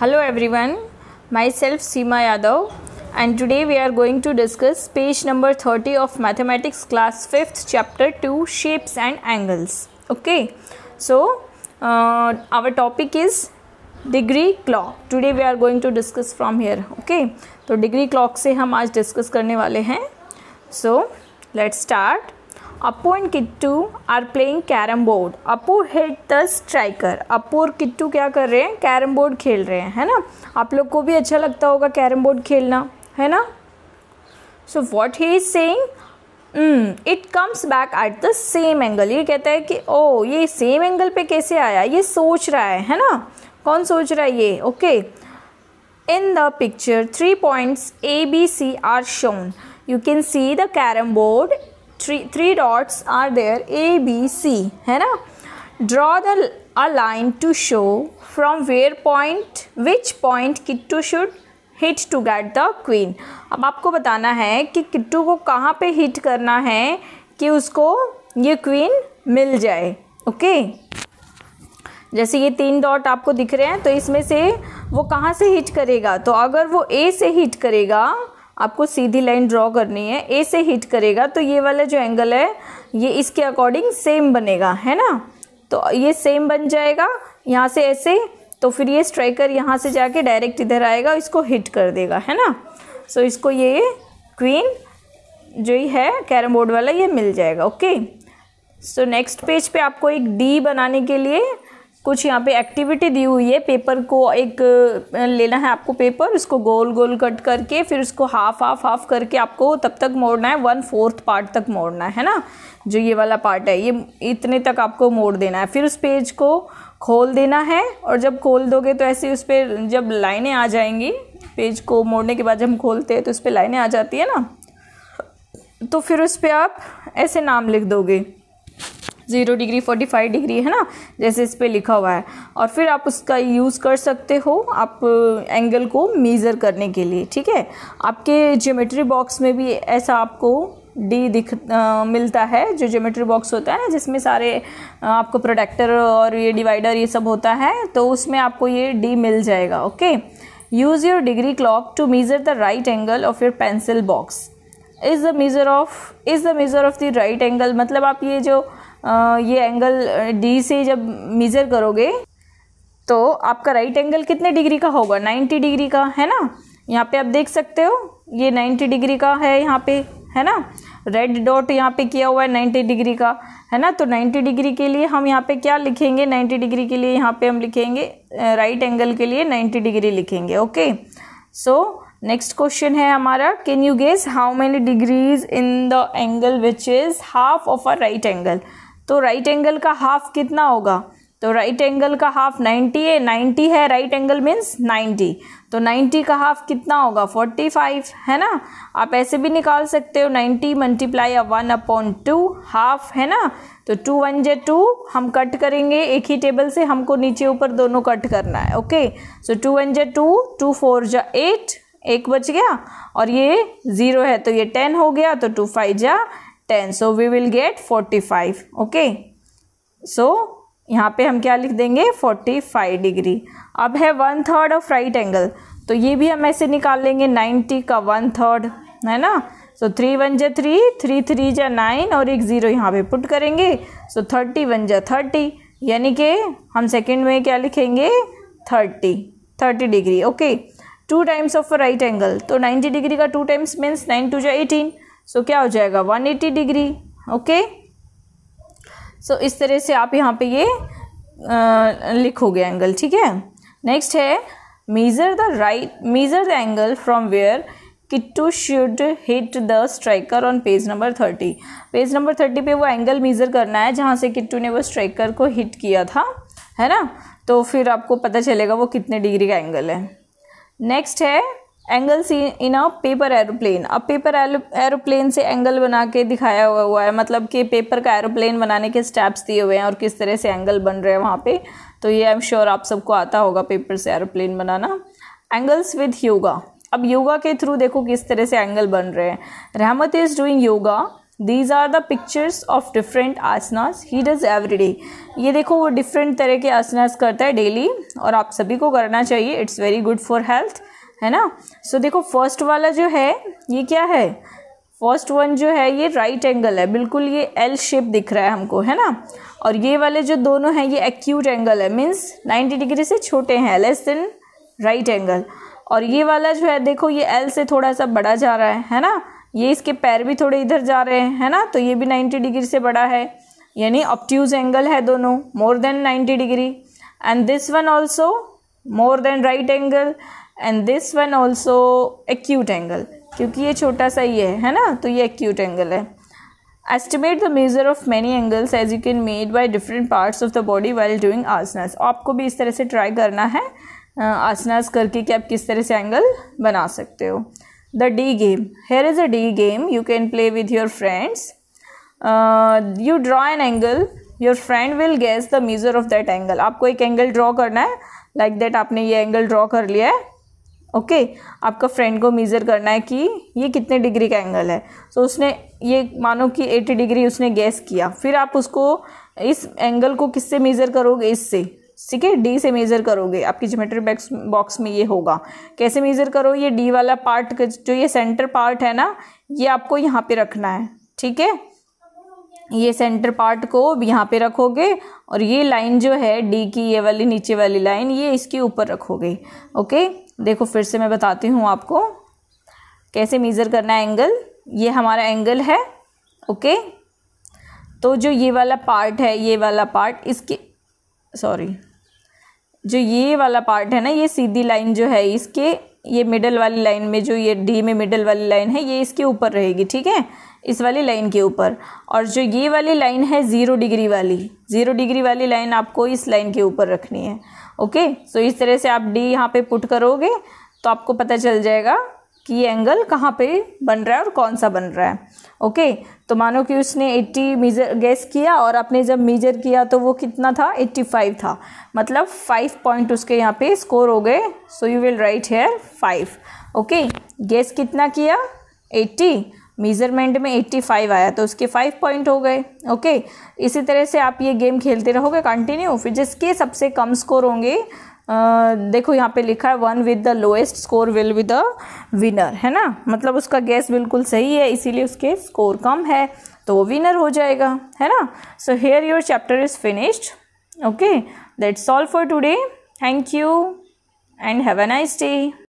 hello everyone myself Seema Yadav and today we are going to discuss page number thirty of mathematics class fifth chapter two shapes and angles okay so our topic is degree clock today we are going to discuss from here okay तो degree clock से हम आज discuss करने वाले हैं so let's start Appu and Kittu are playing carrom board Appu hit the striker Appu और किट्टू क्या कर रहे हैं कैरम बोर्ड खेल रहे हैं है ना आप लोग को भी अच्छा लगता होगा कैरम बोर्ड खेलना है ना so what he is say it comes back at the same angle ये कहता है कि ओ oh, ये सेम एंगल पे कैसे आया ये सोच रहा है है ना कौन सोच रहा है ये okay in the picture three points A B C are shown you can see the carrom board three three dots are there A B C है ना draw the a line to show from where point which point Kittu should hit to get the queen अब आपको बताना है कि किट्टू को कहाँ पे हिट करना है कि उसको ये क्वीन मिल जाए ओके जैसे ये तीन डॉट आपको दिख रहे हैं तो इसमें से वो कहाँ से हिट करेगा तो अगर वो ए से हिट करेगा आपको सीधी लाइन ड्रॉ करनी है ए से हिट करेगा तो ये वाला जो एंगल है ये इसके अकॉर्डिंग सेम बनेगा है ना तो ये सेम बन जाएगा यहाँ से ऐसे तो फिर ये स्ट्राइकर यहाँ से जाके डायरेक्ट इधर आएगा इसको हिट कर देगा है ना सो so, इसको ये क्वीन जो है कैरम बोर्ड वाला ये मिल जाएगा ओके सो नेक्स्ट पेज पे आपको एक डी बनाने के लिए कुछ यहाँ पे एक्टिविटी दी हुई है पेपर को एक लेना है आपको पेपर उसको गोल गोल कट करके फिर उसको हाफ हाफ हाफ करके आपको तब तक मोड़ना है वन फोर्थ पार्ट तक मोड़ना है ना जो ये वाला पार्ट है ये इतने तक आपको मोड़ देना है फिर उस पेज को खोल देना है और जब खोल दोगे तो ऐसे उस पर जब लाइनें आ जाएंगी पेज को मोड़ने के बाद जब हम खोलते हैं तो उस पर लाइनें आ जाती है ना तो फिर उस पर आप ऐसे नाम लिख दोगे zero degree forty five degree है ना जैसे इस पर लिखा हुआ है और फिर आप उसका यूज़ कर सकते हो आप एंगल को मेज़र करने के लिए ठीक है आपके ज्योमेट्री बॉक्स में भी ऐसा आपको डी दिख आ, मिलता है जो ज्योमेट्री बॉक्स होता है जिसमें सारे आ, आपको प्रोडक्टर और ये डिवाइडर ये सब होता है तो उसमें आपको ये डी मिल जाएगा okay use your degree clock to measure the right angle of your pencil box is the measure of is the measure of the right angle मतलब आप ये जो ये एंगल डी से जब मेज़र करोगे तो आपका राइट एंगल कितने डिग्री का होगा 90 डिग्री का है ना यहाँ पे आप देख सकते हो ये 90 डिग्री का है यहाँ पे है ना रेड डॉट यहाँ पे किया हुआ है 90 डिग्री का है ना तो 90 डिग्री के लिए हम यहाँ पे क्या लिखेंगे 90 डिग्री के लिए यहाँ पे हम लिखेंगे राइट एंगल के लिए 90 डिग्री लिखेंगे ओके सो नेक्स्ट क्वेश्चन है हमारा can you guess how many degrees in the angle which is half of a right angle तो राइट एंगल का हाफ कितना होगा तो राइट एंगल का हाफ 90 है 90 है राइट एंगल मीन्स 90 तो 90 का हाफ कितना होगा 45 है ना आप ऐसे भी निकाल सकते हो 90 मल्टीप्लाई या वन अपॉन टू हाफ है ना तो टू वन जे टू हम कट करेंगे एक ही टेबल से हमको नीचे ऊपर दोनों कट करना है ओके सो टू वन जे टू टू फोर जा एट एक बच गया और ये ज़ीरो है तो ये टेन हो गया तो टू फाइव जा 10 so we will get 45 okay so यहाँ पे हम क्या लिख देंगे 45 डिग्री अब है one third of right angle तो ये भी हम ऐसे निकाल लेंगे 90 का वन थर्ड है ना सो थ्री वन जे थ्री थ्री थ्री जे नाइन और एक ज़ीरो यहाँ पे पुट करेंगे सो थर्टी वन जा थर्टी यानी कि हम सेकंड में क्या लिखेंगे thirty thirty degree okay two times of right angle तो नाइन्टी डिग्री का two times means nine two जे एटीन सो so, क्या हो जाएगा 180 डिग्री ओके सो इस तरह से आप यहाँ पे ये आ, लिखोगे एंगल ठीक है नेक्स्ट है measure the right measure the angle from where Kittu should hit the striker on page number thirty page number thirty पे वो एंगल मेज़र करना है जहाँ से किट्टू ने वो स्ट्राइकर को हिट किया था है ना तो फिर आपको पता चलेगा वो कितने डिग्री का एंगल है नेक्स्ट है angle see in a paper aeroplane अब पेपर एरोप्लेन से एंगल बना के दिखाया हुआ हुआ है मतलब कि पेपर का एरोप्लेन बनाने के स्टेप्स दिए हुए हैं और किस तरह से एंगल बन रहे हैं वहाँ पे तो ये आई एम श्योर आप सबको आता होगा पेपर से एरोप्लेन बनाना एंगल्स विद योगा अब योगा के थ्रू देखो किस तरह से एंगल बन रहे हैं Rehmat is doing yoga these are the pictures of different asanas he does every day ये देखो वो डिफरेंट तरह के आसनास करता है डेली और आप सभी को करना चाहिए it's very good for health है ना सो so, देखो फर्स्ट वाला जो है ये क्या है फर्स्ट वन जो है ये राइट एंगल है बिल्कुल ये एल शेप दिख रहा है हमको है ना और ये वाले जो दोनों हैं ये एक्यूट एंगल है मीन्स 90 डिग्री से छोटे हैं लेस देन राइट एंगल और ये वाला जो है देखो ये एल से थोड़ा सा बड़ा जा रहा है है ना ये इसके पैर भी थोड़े इधर जा रहे हैं है ना तो ये भी नाइन्टी डिग्री से बड़ा है यानी ऑप्ट्यूज एंगल है दोनों more than ninety degree and this one also more than right angle and this one also acute angle क्योंकि ये छोटा सा ही है है ना तो ये एक्यूट एंगल है estimate the measure of many angles as you can made by different parts of the body while doing asanas आपको भी इस तरह से ट्राई करना है आसनास करके कि आप किस तरह से एंगल बना सकते हो the D game here is a D game you can play with your friends you draw an angle your friend will guess the measure of that angle आपको एक एंगल ड्रॉ करना है लाइक like दैट आपने ये angle draw कर लिया है okay okay, आपका फ्रेंड को मेज़र करना है कि ये कितने डिग्री का एंगल है सो so, उसने ये मानो कि 80 डिग्री उसने गैस किया फिर आप उसको इस एंगल को किससे मेज़र करोगे इससे ठीक है डी से मेज़र करोगे आपकी जोमेट्री बैक्स बॉक्स में ये होगा कैसे मेज़र करो ये डी वाला पार्ट का जो ये सेंटर पार्ट है ना ये आपको यहाँ पर रखना है ठीक है ये सेंटर पार्ट को यहाँ पे रखोगे और ये लाइन जो है डी की ये वाली नीचे वाली लाइन ये इसके ऊपर रखोगे ओके देखो फिर से मैं बताती हूँ आपको कैसे मेज़र करना है एंगल ये हमारा एंगल है ओके तो जो ये वाला पार्ट है ये वाला पार्ट इसके सॉरी जो ये वाला पार्ट है ना ये सीधी लाइन जो है इसके ये मिडल वाली लाइन में जो ये डी में मिडल वाली लाइन है ये इसके ऊपर रहेगी ठीक है इस वाली लाइन के ऊपर और जो ये वाली लाइन है ज़ीरो डिग्री वाली ज़ीरो डिग्री वाली लाइन आपको इस लाइन के ऊपर रखनी है ओके सो इस तरह से आप डी यहाँ पे पुट करोगे तो आपको पता चल जाएगा कि ये एंगल कहाँ पे बन रहा है और कौन सा बन रहा है ओके तो मानो कि उसने 80 मीजर गैस किया और आपने जब मीजर किया तो वो कितना था 85 था मतलब फाइव पॉइंट उसके यहाँ पे स्कोर हो गए so you will write here five okay guess कितना किया 80 मेजरमेंट में 85 आया तो उसके फाइव पॉइंट हो गए ओके इसी तरह से आप ये गेम खेलते रहोगे कंटिन्यू फिर जिसके सबसे कम स्कोर होंगे देखो यहाँ पे लिखा है one with the lowest score will with the winner है ना मतलब उसका गैस बिल्कुल सही है इसीलिए उसके स्कोर कम है तो वो विनर हो जाएगा है ना so here your chapter is finished okay that's all for today thank you and have a nice day